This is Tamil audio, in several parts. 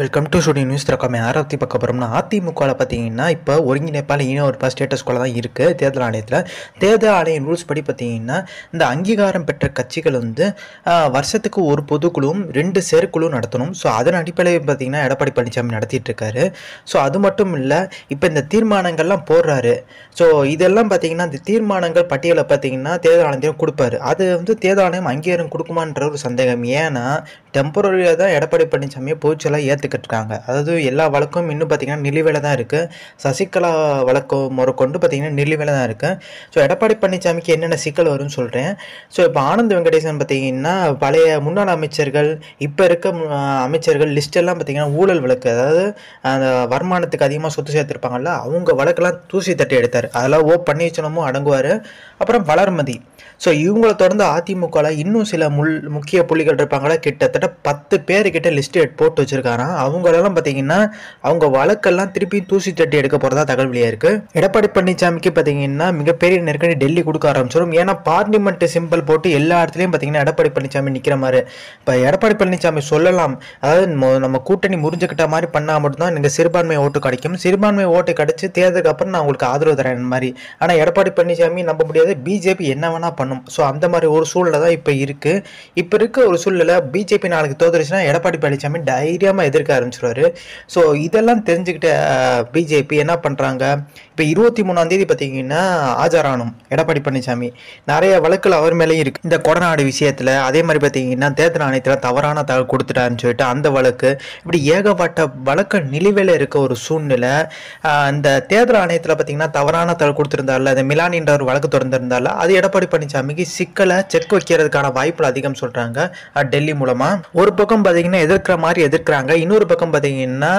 வெல்கம் டு ஸ்டுடியோ நியூஸ் திறக்காம யாரை பற்றி பார்க்க போகிறோம்னா அதிமுகவில் பார்த்தீங்கன்னா இப்போ ஒருங்கிணைப்பால் இன்னும் ஒரு ஸ்டேட்டஸ் கூட தான் இருக்குது தேர்தல் ஆணையத்தில் தேர்தல் ஆணைய ரூல்ஸ் படி பார்த்தீங்கன்னா இந்த அங்கீகாரம் பெற்ற கட்சிகள் வந்து வருஷத்துக்கு ஒரு பொதுக்குழுவும் ரெண்டு செயற்குழு நடத்தணும் ஸோ அதன் அடிப்படையில் பார்த்தீங்கன்னா எடப்பாடி பழனிசாமி நடத்திட்டு இருக்காரு ஸோ அது மட்டும் இல்லை இப்போ இந்த தீர்மானங்கள்லாம் போடுறாரு ஸோ இதெல்லாம் பார்த்தீங்கன்னா இந்த தீர்மானங்கள் பட்டியலை பார்த்தீங்கன்னா தேர்தல் ஆணையத்தையும் கொடுப்பாரு அது வந்து தேர்தல் ஆணையம் அங்கீகாரம் கொடுக்குமான்ற ஒரு சந்தேகம் ஏன்னா டெம்பரரியாக தான் எடப்பாடி பழனிசாமியை பொதுச்செல்லாம் ஏற்ற எடுத்துக்கிட்டு இருக்காங்க அதாவது எல்லா வழக்கும் இன்னும் பார்த்திங்கன்னா நிலுவையில் தான் இருக்குது சசிகலா வழக்கு முறைக்கொண்டு பார்த்திங்கன்னா நிலுவையில் தான் இருக்குது ஸோ எடப்பாடி பழனிசாமிக்கு என்னென்ன சிக்கல் வரும்னு சொல்கிறேன் ஸோ இப்போ ஆனந்த் வெங்கடேசன் பார்த்திங்கன்னா பழைய முன்னாள் அமைச்சர்கள் இப்போ இருக்க அமைச்சர்கள் லிஸ்டெல்லாம் பார்த்திங்கன்னா ஊழல் வழக்கு அதாவது அந்த வருமானத்துக்கு அதிகமாக சொத்து சேர்த்துருப்பாங்கல்ல அவங்க வழக்கெல்லாம் தூசி தட்டி எடுத்தார் அதெல்லாம் ஓ பன்னீர்செல்வமும் அடங்குவார் அப்புறம் வளர்மதி ஸோ இவங்களை தொடர்ந்து அதிமுகவில் இன்னும் சில முள் முக்கிய புள்ளிகள் இருப்பாங்களா கிட்டத்தட்ட பத்து பேர்கிட்ட லிஸ்ட் போட்டு வச்சுருக்காராம் அவங்களெல்லாம் பார்த்தீங்கன்னா அவங்க வழக்கெல்லாம் திருப்பி தூசி தட்டி எடுக்க போகிறதா தகவல் வெளியாக இருக்குது எடப்பாடி பழனிசாமிக்கு பார்த்தீங்கன்னா மிகப்பெரிய நெருக்கடி டெல்லி கொடுக்க ஆரம்பிச்சிடும் ஏன்னா பார்லிமெண்ட் சிம்பிள் போட்டு எல்லா இடத்துலையும் பார்த்தீங்கன்னா எடப்பாடி பழனிசாமி நிற்கிற மாதிரி இப்போ எடப்பாடி பழனிசாமி சொல்லலாம் அதாவது நம்ம கூட்டணி முறிஞ்சுக்கிட்ட மாதிரி பண்ணால் மட்டும்தான் எனக்கு சிறுபான்மை ஓட்டு கிடைக்கும் சிறுபான்மை ஓட்டு கிடைச்சி தேர்தலுக்கு அப்புறம் நான் உங்களுக்கு ஆதரவு தரேன் மாதிரி ஆனால் எடப்பாடி பழனிசாமி நம்ப முடியாது பிஜேபி என்ன வேணால் பண்ணும் ஸோ அந்த மாதிரி ஒரு சூழ்நிலை தான் இப்போ இருக்குது இப்போ இருக்க ஒரு சூழ்நிலை பிஜேபி நாளைக்கு தோத்துருச்சுன்னா எடப்பாடி பழனிசாமி தைரியமாக எதிர்க்க ஆரம்பிச்சிருவார் ஸோ இதெல்லாம் தெரிஞ்சுக்கிட்ட பிஜேபி என்ன பண்ணுறாங்க இப்போ இருபத்தி மூணாந்தேதி பார்த்தீங்கன்னா ஆஜரானும் எடப்பாடி பழனிசாமி நிறைய வழக்கில் அவர் மேலேயும் இருக்கு இந்த கொடநாடு விஷயத்தில் அதே மாதிரி பார்த்தீங்கன்னா தேர்தல் ஆணையத்தில் தவறான தகவல் கொடுத்துட்டாருன்னு சொல்லிட்டு அந்த வழக்கு இப்படி ஏகப்பட்ட வழக்கு நிலுவையில் இருக்க ஒரு சூழ்நிலை அந்த தேர்தல் ஆணையத்தில் பார்த்தீங்கன்னா தவறான தகவல் கொடுத்துருந்தார்ல அந்த மிலானின்ற ஒரு வழக்கு தொடர்ந்து வந்திருந்தால அது எடப்பாடி பழனிசாமிக்கு சிக்கலை செக் வைக்கிறதுக்கான வாய்ப்புகள் அதிகம் சொல்றாங்க டெல்லி மூலமா ஒரு பக்கம் பார்த்தீங்கன்னா எதிர்க்கிற மாதிரி எதிர்க்கிறாங்க இன்னொரு பக்கம் பார்த்தீங்கன்னா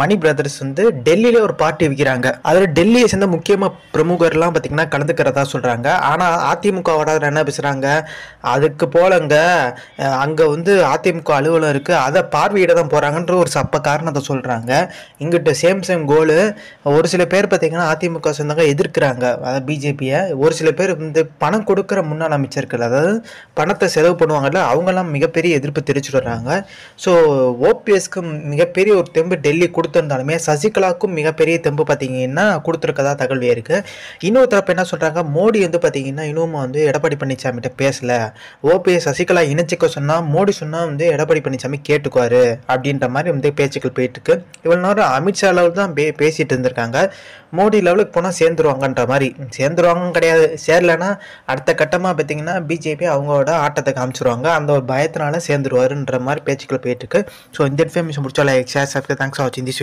மணி பிரதர்ஸ் வந்து டெல்லியில ஒரு பார்ட்டி வைக்கிறாங்க அதில் டெல்லியை சேர்ந்த முக்கியமாக பிரமுகர்லாம் பார்த்தீங்கன்னா கலந்துக்கிறதா சொல்றாங்க ஆனால் அதிமுகவோட என்ன பேசுறாங்க அதுக்கு போலங்க அங்கே வந்து அதிமுக அலுவலகம் இருக்கு அதை பார்வையிட தான் போறாங்கன்ற ஒரு சப்ப காரணத்தை சொல்றாங்க இங்கிட்ட சேம் சேம் கோலு ஒரு சில பேர் பார்த்தீங்கன்னா அதிமுக சேர்ந்தவங்க எதிர்க்கிறாங்க அதாவது பிஜேபியை ஒரு சில பேர் பேர் வந்து பணம் கொடுக்குற முன்னாள் அமைச்சர்கள் அதாவது பணத்தை செலவு பண்ணுவாங்கல்ல அவங்கெல்லாம் மிகப்பெரிய எதிர்ப்பு தெரிவிச்சுடுறாங்க வர்றாங்க ஸோ ஓபிஎஸ்க்கு மிகப்பெரிய ஒரு தெம்பு டெல்லி கொடுத்துருந்தாலுமே சசிகலாவுக்கும் மிகப்பெரிய தெம்பு பார்த்தீங்கன்னா கொடுத்துருக்கதா தகவல் இருக்குது இன்னொரு தரப்பு என்ன சொல்கிறாங்க மோடி வந்து பார்த்தீங்கன்னா இன்னும் வந்து எடப்பாடி பழனிசாமிகிட்ட பேசலை ஓபிஎஸ் சசிகலா இணைச்சிக்க சொன்னால் மோடி சொன்னால் வந்து எடப்பாடி பழனிசாமி கேட்டுக்குவார் அப்படின்ற மாதிரி வந்து பேச்சுக்கள் போயிட்டுருக்கு இவ்வளோ நேரம் அமித்ஷா லெவல் தான் பே பேசிகிட்டு இருந்திருக்காங்க மோடி லெவலுக்கு போனால் சேர்ந்துருவாங்கன்ற மாதிரி சேர்ந்துருவாங்க கிடையாது சேரலைன்னா அடுத்த கட்டமாக பார்த்திங்கன்னா பிஜேபி அவங்களோட ஆட்டத்தை காமிச்சிருவாங்க அந்த ஒரு பயத்தினால சேர்ந்துருவாருன்ற மாதிரி பேச்சுக்கள் போயிட்டுருக்கு ஸோ இந்த இன்ஃபர்மேஷன் முடிச்சாலும் எக்ஸாஸ் தேங்க்ஸ் ஃபார் வாட்சிங் திஸ்